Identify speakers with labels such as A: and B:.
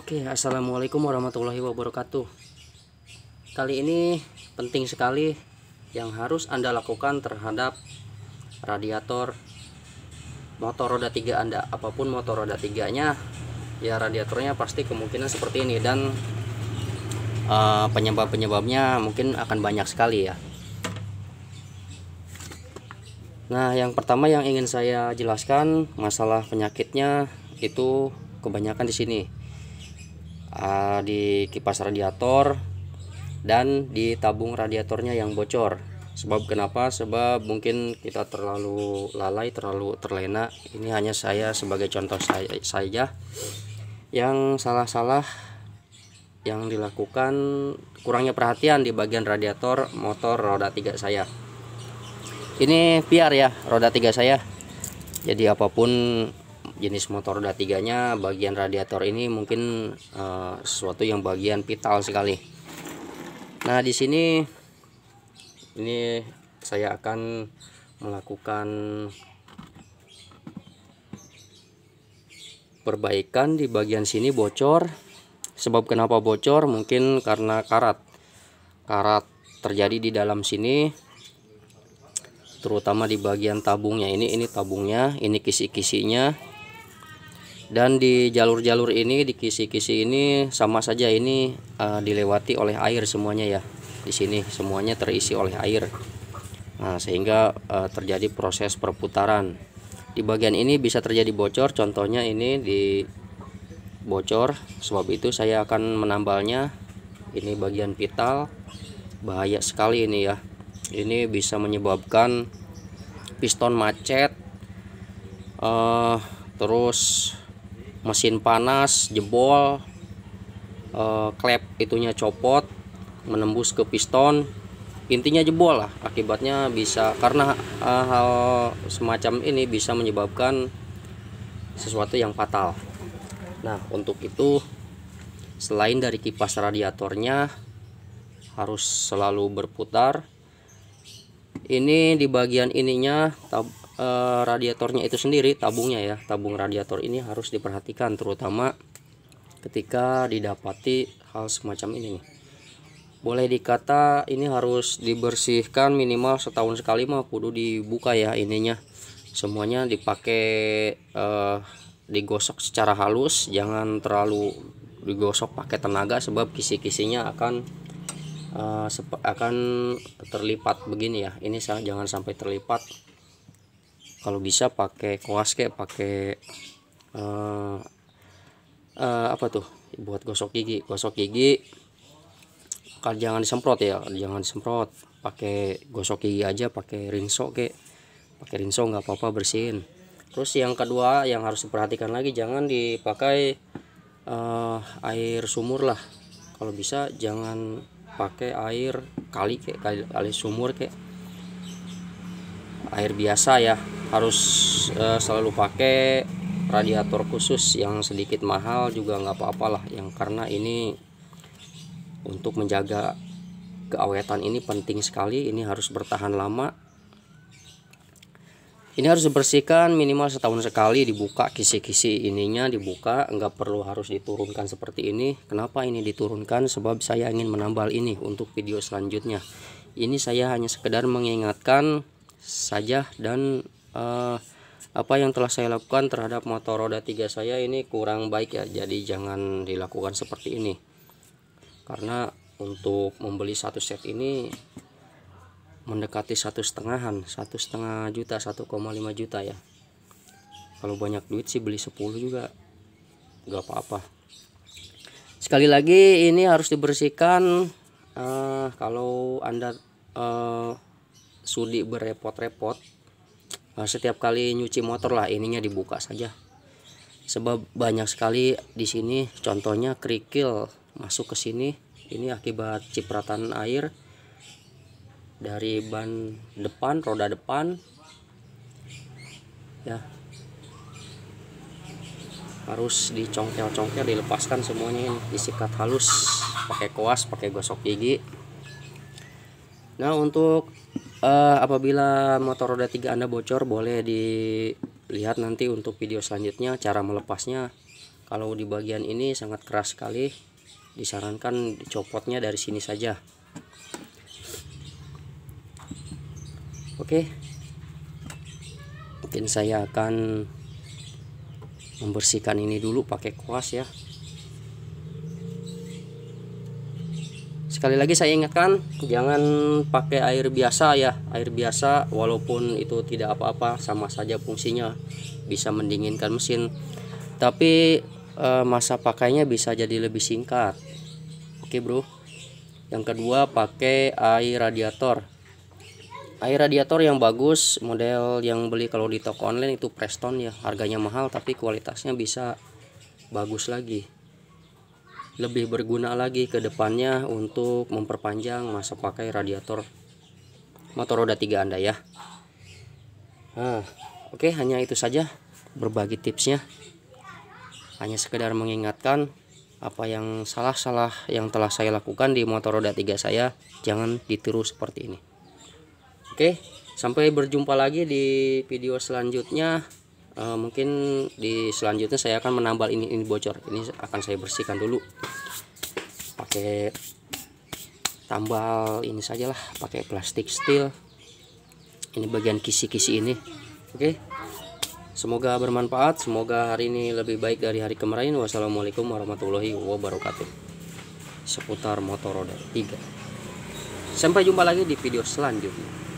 A: Oke, assalamualaikum warahmatullahi wabarakatuh. Kali ini penting sekali yang harus Anda lakukan terhadap radiator motor roda 3 Anda. Apapun motor roda 3 ya radiatornya pasti kemungkinan seperti ini dan eh, penyebab-penyebabnya mungkin akan banyak sekali ya. Nah, yang pertama yang ingin saya jelaskan masalah penyakitnya itu kebanyakan di sini Ah, di kipas radiator dan di tabung radiatornya yang bocor sebab kenapa sebab mungkin kita terlalu lalai terlalu terlena ini hanya saya sebagai contoh saya saja yang salah-salah yang dilakukan kurangnya perhatian di bagian radiator motor roda tiga saya ini PR ya roda tiga saya jadi apapun jenis motor roda tiganya bagian radiator ini mungkin uh, sesuatu yang bagian vital sekali nah di sini ini saya akan melakukan perbaikan di bagian sini bocor sebab kenapa bocor mungkin karena karat karat terjadi di dalam sini terutama di bagian tabungnya ini ini tabungnya ini kisi-kisinya dan di jalur-jalur ini di kisi-kisi ini sama saja ini uh, dilewati oleh air semuanya ya di sini semuanya terisi oleh air nah, sehingga uh, terjadi proses perputaran di bagian ini bisa terjadi bocor contohnya ini di bocor sebab itu saya akan menambalnya ini bagian vital bahaya sekali ini ya ini bisa menyebabkan piston macet uh, terus mesin panas jebol eh, klep itunya copot menembus ke piston intinya jebol lah akibatnya bisa karena eh, hal semacam ini bisa menyebabkan sesuatu yang fatal nah untuk itu selain dari kipas radiatornya harus selalu berputar ini di bagian ininya tab, e, radiatornya itu sendiri tabungnya ya tabung radiator ini harus diperhatikan terutama ketika didapati hal semacam ini boleh dikata ini harus dibersihkan minimal setahun sekali mah kudu dibuka ya ininya semuanya dipakai e, digosok secara halus jangan terlalu digosok pakai tenaga sebab kisi-kisinya akan uh, akan terlipat begini ya ini jangan sampai terlipat kalau bisa pakai kuas kayak pakai uh, uh, apa tuh buat gosok gigi gosok gigi kan jangan disemprot ya jangan disemprot pakai gosok gigi aja pakai rinso kayak pakai rinso nggak apa-apa bersihin terus yang kedua yang harus diperhatikan lagi jangan dipakai uh, air sumur lah kalau bisa jangan pakai air kali kayak kali, kali sumur kayak air biasa ya harus uh, selalu pakai radiator khusus yang sedikit mahal juga nggak apa-apalah yang karena ini untuk menjaga keawetan ini penting sekali ini harus bertahan lama ini harus dibersihkan minimal setahun sekali dibuka kisi-kisi ininya dibuka nggak perlu harus diturunkan seperti ini kenapa ini diturunkan sebab saya ingin menambal ini untuk video selanjutnya ini saya hanya sekedar mengingatkan saja dan uh, apa yang telah saya lakukan terhadap motor roda tiga saya ini kurang baik ya jadi jangan dilakukan seperti ini karena untuk membeli satu set ini mendekati satu setengahan satu setengah juta 1,5 juta ya kalau banyak duit sih beli 10 juga nggak apa-apa sekali lagi ini harus dibersihkan uh, kalau anda uh, sudi berepot-repot uh, eh, setiap kali nyuci motor lah ininya dibuka saja sebab banyak sekali di sini contohnya kerikil masuk ke sini ini akibat cipratan air dari ban depan roda depan ya harus dicongkel-congkel dilepaskan semuanya disikat halus pakai kuas, pakai gosok gigi nah untuk uh, apabila motor roda tiga anda bocor boleh dilihat nanti untuk video selanjutnya cara melepasnya kalau di bagian ini sangat keras sekali disarankan dicopotnya dari sini saja Oke. Okay. Mungkin saya akan membersihkan ini dulu pakai kuas ya. Sekali lagi saya ingatkan, jangan pakai air biasa ya. Air biasa walaupun itu tidak apa-apa sama saja fungsinya bisa mendinginkan mesin. Tapi eh, masa pakainya bisa jadi lebih singkat. Oke, okay, Bro. Yang kedua pakai air radiator air radiator yang bagus model yang beli kalau di toko online itu Preston ya harganya mahal tapi kualitasnya bisa bagus lagi lebih berguna lagi ke depannya untuk memperpanjang masa pakai radiator motor roda tiga anda ya nah, oke okay, hanya itu saja berbagi tipsnya hanya sekedar mengingatkan apa yang salah-salah yang telah saya lakukan di motor roda tiga saya jangan ditiru seperti ini Oke, sampai berjumpa lagi di video selanjutnya. E, mungkin di selanjutnya saya akan menambal ini ini bocor. Ini akan saya bersihkan dulu. Pakai tambal ini sajalah, pakai plastik steel. Ini bagian kisi-kisi ini. Oke. Semoga bermanfaat, semoga hari ini lebih baik dari hari kemarin. Wassalamualaikum warahmatullahi wabarakatuh. Seputar motor roda 3. Sampai jumpa lagi di video selanjutnya.